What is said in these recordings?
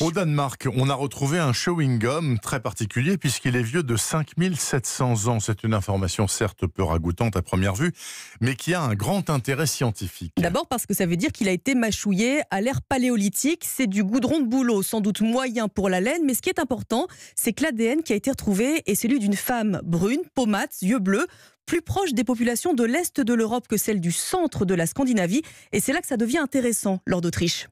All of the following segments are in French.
Au Danemark, on a retrouvé un chewing-gum très particulier puisqu'il est vieux de 5700 ans. C'est une information certes peu ragoûtante à première vue, mais qui a un grand intérêt scientifique. D'abord parce que ça veut dire qu'il a été mâchouillé à l'ère paléolithique. C'est du goudron de bouleau, sans doute moyen pour la laine, mais ce qui est important, c'est que l'ADN qui a été retrouvé est celui d'une femme brune, pommade, yeux bleus, plus proche des populations de l'Est de l'Europe que celle du centre de la Scandinavie. Et c'est là que ça devient intéressant, lors d'Autriche.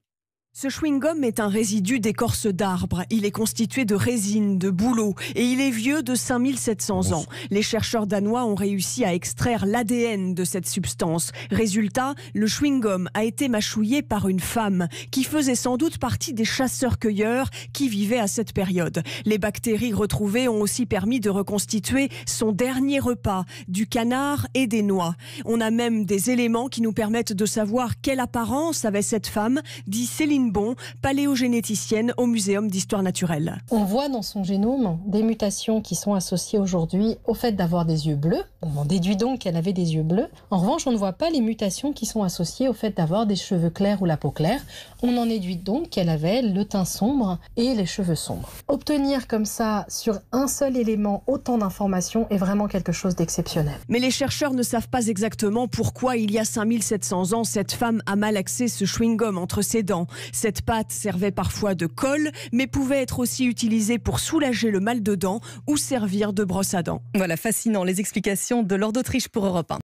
Ce chewing-gum est un résidu d'écorce d'arbre. Il est constitué de résine, de bouleau, et il est vieux de 5700 ans. Les chercheurs danois ont réussi à extraire l'ADN de cette substance. Résultat, le chewing-gum a été mâchouillé par une femme qui faisait sans doute partie des chasseurs-cueilleurs qui vivaient à cette période. Les bactéries retrouvées ont aussi permis de reconstituer son dernier repas, du canard et des noix. On a même des éléments qui nous permettent de savoir quelle apparence avait cette femme, dit Céline Bon, paléogénéticienne au Muséum d'histoire naturelle. On voit dans son génome des mutations qui sont associées aujourd'hui au fait d'avoir des yeux bleus. On en déduit donc qu'elle avait des yeux bleus. En revanche, on ne voit pas les mutations qui sont associées au fait d'avoir des cheveux clairs ou la peau claire. On en déduit donc qu'elle avait le teint sombre et les cheveux sombres. Obtenir comme ça sur un seul élément autant d'informations est vraiment quelque chose d'exceptionnel. Mais les chercheurs ne savent pas exactement pourquoi il y a 5700 ans cette femme a malaxé ce chewing-gum entre ses dents. Cette pâte servait parfois de colle, mais pouvait être aussi utilisée pour soulager le mal de dents ou servir de brosse à dents. Voilà, fascinant les explications de l'Ordre d'Autriche pour Europe 1.